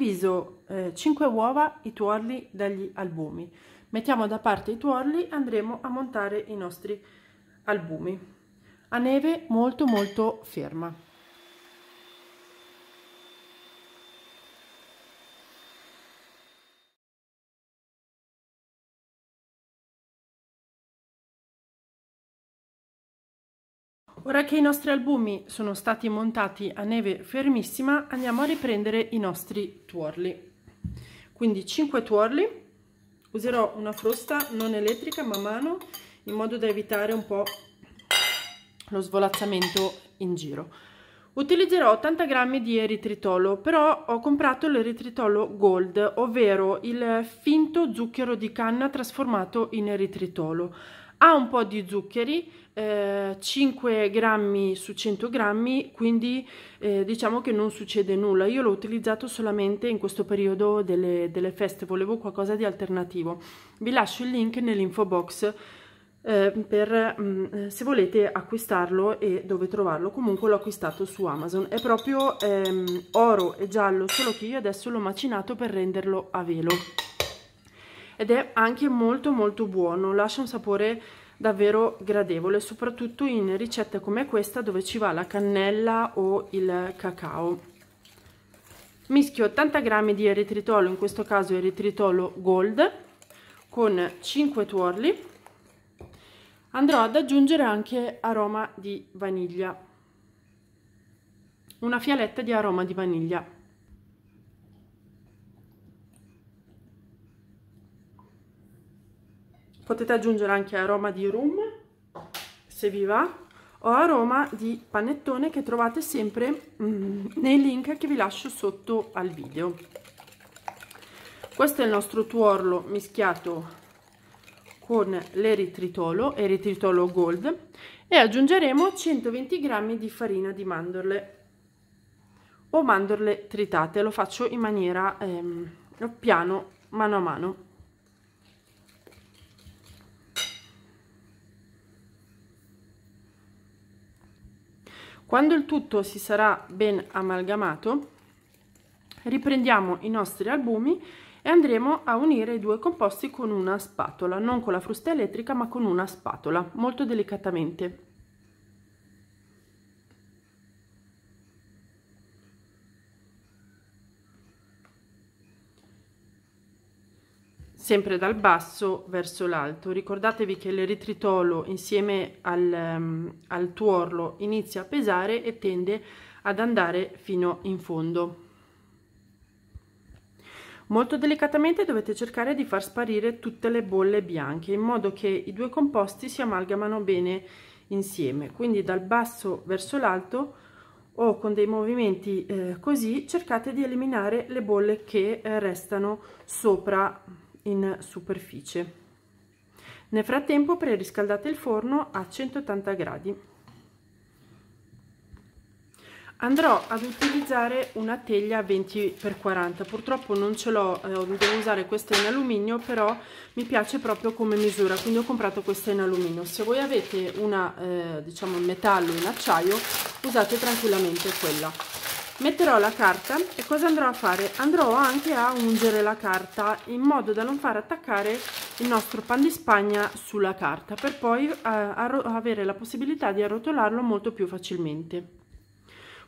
diviso eh, 5 uova i tuorli dagli albumi. Mettiamo da parte i tuorli, andremo a montare i nostri albumi a neve molto molto ferma. Ora che i nostri albumi sono stati montati a neve fermissima, andiamo a riprendere i nostri tuorli. Quindi 5 tuorli, userò una frusta non elettrica ma a mano, in modo da evitare un po' lo svolazzamento in giro. Utilizzerò 80 g di eritritolo, però ho comprato l'eritritolo gold, ovvero il finto zucchero di canna trasformato in eritritolo ha un po' di zuccheri, eh, 5 grammi su 100 grammi, quindi eh, diciamo che non succede nulla. Io l'ho utilizzato solamente in questo periodo delle, delle, feste, volevo qualcosa di alternativo. Vi lascio il link nell'info box eh, per mh, mm, se volete acquistarlo e dove trovarlo. Comunque l'ho acquistato su Amazon. È proprio ehm, oro e giallo, solo che io adesso l'ho macinato per renderlo a velo ed è anche molto molto buono, lascia un sapore davvero gradevole, soprattutto in ricette come questa dove ci va la cannella o il cacao. Mischio 80 g di eritritolo, in questo caso eritritolo gold, con 5 tuorli. Andrò ad aggiungere anche aroma di vaniglia, una fialetta di aroma di vaniglia. potete aggiungere anche aroma di rum se vi va o aroma di panettone che trovate sempre mm, nei link che vi lascio sotto al video questo è il nostro tuorlo mischiato con l'eritritolo eritritolo gold e aggiungeremo 120 g di farina di mandorle o mandorle tritate lo faccio in maniera ehm, piano mano a mano Quando il tutto si sarà ben amalgamato, riprendiamo i nostri albumi e andremo a unire i due composti con una spatola, non con la frusta elettrica ma con una spatola, molto delicatamente. sempre dal basso verso l'alto. Ricordatevi che l'eritritolo insieme al, um, al tuorlo inizia a pesare e tende ad andare fino in fondo. Molto delicatamente dovete cercare di far sparire tutte le bolle bianche in modo che i due composti si amalgamano bene insieme. Quindi dal basso verso l'alto o con dei movimenti eh, così cercate di eliminare le bolle che eh, restano sopra in superficie nel frattempo preriscaldate il forno a 180 gradi andrò ad utilizzare una teglia 20x40 purtroppo non ce l'ho eh, devo usare questa in alluminio però mi piace proprio come misura quindi ho comprato questa in alluminio se voi avete una eh, diciamo in metallo in acciaio usate tranquillamente quella metterò la carta e cosa andrò a fare? Andrò anche a ungere la carta in modo da non far attaccare il nostro pan di spagna sulla carta per poi eh, avere la possibilità di arrotolarlo molto più facilmente.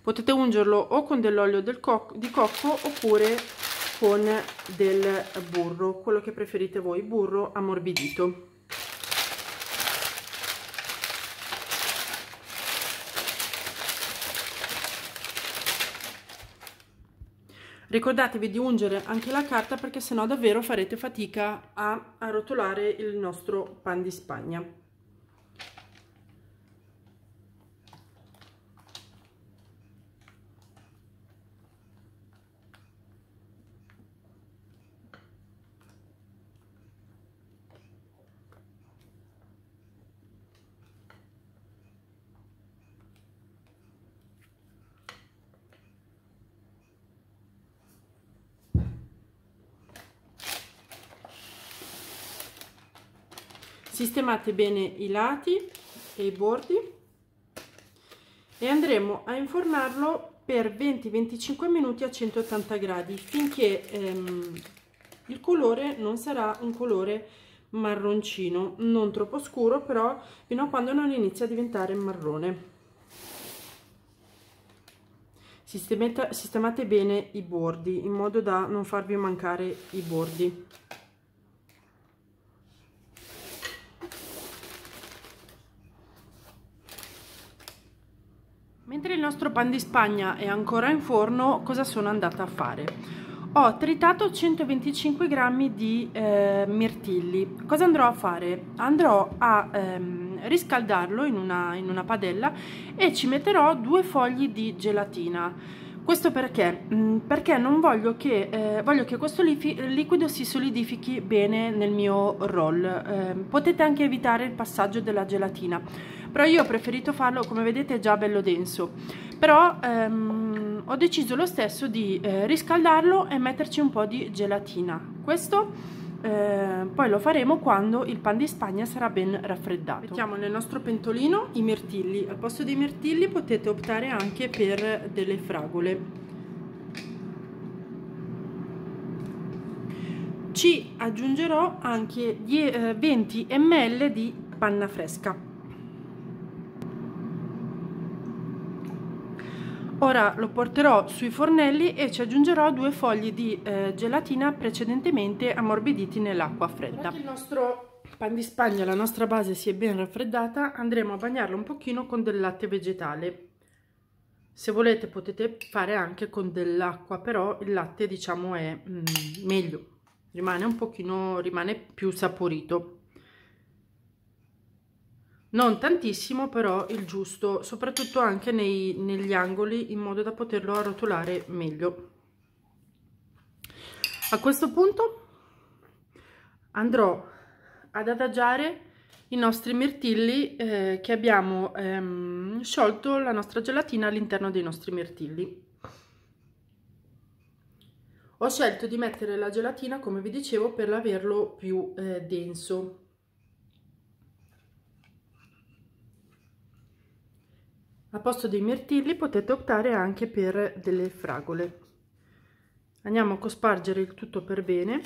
Potete ungerlo o con dell'olio co di cocco oppure con del burro, quello che preferite voi, burro ammorbidito. ricordatevi di ungere anche la carta perché sennò davvero farete fatica a arrotolare il nostro pan di spagna sistemate bene i lati e i bordi e andremo a infornarlo per 20-25 minuti a 180 gradi finché ehm, il colore non sarà un colore marroncino non troppo scuro però fino a quando non inizia a diventare marrone Sistemate, sistemate bene i bordi in modo da non farvi mancare i bordi Mentre il nostro pan di spagna è ancora in forno, cosa sono andata a fare? Ho tritato 125 grammi di eh, mirtilli. Cosa andrò a fare? Andrò a ehm, riscaldarlo in una, in una padella e ci metterò due fogli di gelatina. Questo perché? Mm, perché non voglio che, eh, voglio che questo liquido si solidifichi bene nel mio roll. Eh, potete anche evitare il passaggio della gelatina però io ho preferito farlo come vedete è già bello denso però ehm, ho deciso lo stesso di eh, riscaldarlo e metterci un po' di gelatina questo eh, poi lo faremo quando il pan di spagna sarà ben raffreddato mettiamo nel nostro pentolino i mirtilli al posto dei mirtilli potete optare anche per delle fragole ci aggiungerò anche 20 eh, ml di panna fresca Ora lo porterò sui fornelli e ci aggiungerò due fogli di eh, gelatina precedentemente ammorbiditi nell'acqua fredda. Il nostro pan di spagna, la nostra base si è ben raffreddata, andremo a bagnarlo un pochino con del latte vegetale. Se volete potete fare anche con dell'acqua, però il latte diciamo è mm, meglio, rimane un pochino, rimane più saporito non tantissimo però il giusto soprattutto anche nei, negli angoli in modo da poterlo arrotolare meglio a questo punto andrò ad adagiare i nostri mirtilli eh, che abbiamo ehm, sciolto la nostra gelatina all'interno dei nostri mirtilli ho scelto di mettere la gelatina come vi dicevo per averlo più eh, denso Al posto dei mirtilli potete optare anche per delle fragole. Andiamo a cospargere il tutto per bene.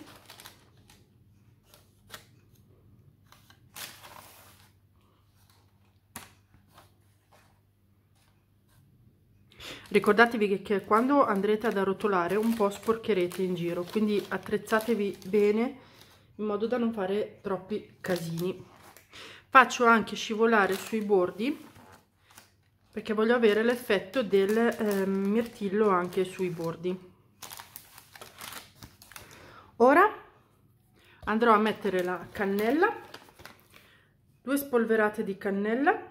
Ricordatevi che quando andrete ad arrotolare un po' sporcherete in giro, quindi attrezzatevi bene in modo da non fare troppi casini. Faccio anche scivolare sui bordi perché voglio avere l'effetto del eh, mirtillo anche sui bordi ora andrò a mettere la cannella due spolverate di cannella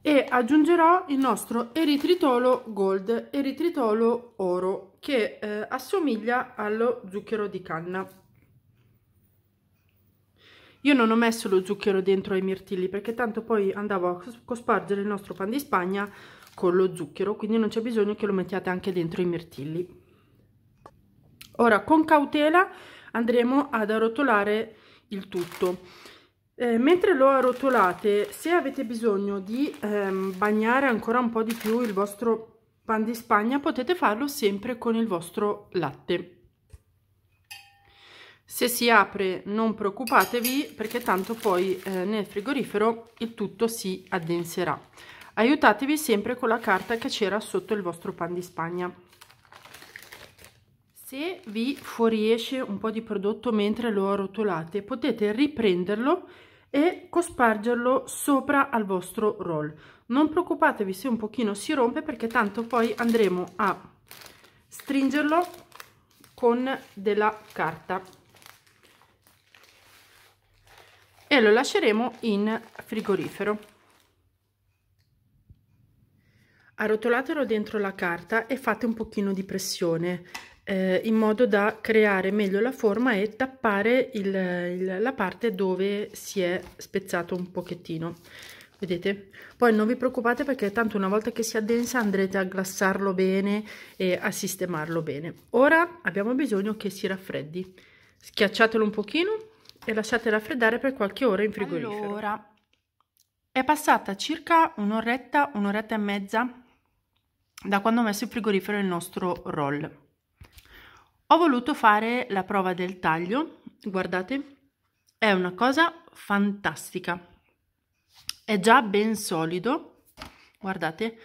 e aggiungerò il nostro eritritolo gold eritritolo oro che eh, assomiglia allo zucchero di canna io non ho messo lo zucchero dentro ai mirtilli perché tanto poi andavo a cospargere il nostro pan di spagna con lo zucchero, quindi non c'è bisogno che lo mettiate anche dentro i mirtilli. Ora con cautela andremo ad arrotolare il tutto. Eh, mentre lo arrotolate, se avete bisogno di ehm, bagnare ancora un po' di più il vostro pan di spagna, potete farlo sempre con il vostro latte se si apre non preoccupatevi perché tanto poi eh, nel frigorifero il tutto si addenserà aiutatevi sempre con la carta che c'era sotto il vostro pan di spagna se vi fuoriesce un po' di prodotto mentre lo arrotolate potete riprenderlo e cospargerlo sopra al vostro roll non preoccupatevi se un pochino si rompe perché tanto poi andremo a stringerlo con della carta e lo lasceremo in frigorifero. Arrotolatelo dentro la carta e fate un pochino di pressione eh, in modo da creare meglio la forma e tappare il, il, la parte dove si è spezzato un pochettino. Vedete? Poi non vi preoccupate perché tanto una volta che si addensa andrete a glassarlo bene e a sistemarlo bene. Ora abbiamo bisogno che si raffreddi. Schiacciatelo un pochino e lasciate raffreddare per qualche ora in frigorifero. Allora, è passata circa un'oretta, un'oretta e mezza da quando ho messo in frigorifero il nostro roll. Ho voluto fare la prova del taglio, guardate, è una cosa fantastica. È già ben solido, guardate,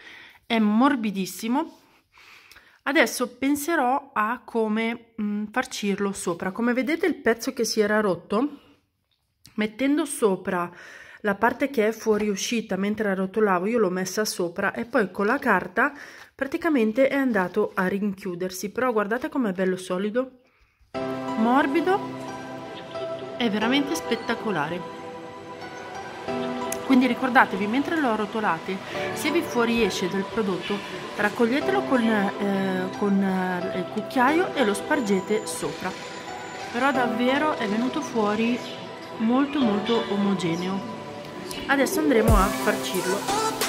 è morbidissimo Adesso penserò a come mh, mm, farcirlo sopra. Come vedete il pezzo che si era rotto, mettendo sopra la parte che è fuoriuscita mentre la rotolavo, io l'ho messa sopra e poi con la carta praticamente è andato a rinchiudersi. Però guardate com'è bello solido, morbido, è veramente spettacolare. Quindi ricordatevi, mentre lo arrotolate se vi fuoriesce del prodotto, raccoglietelo con, eh, con eh, il cucchiaio e lo spargete sopra. Però davvero è venuto fuori molto molto omogeneo. Adesso andremo a farcirlo.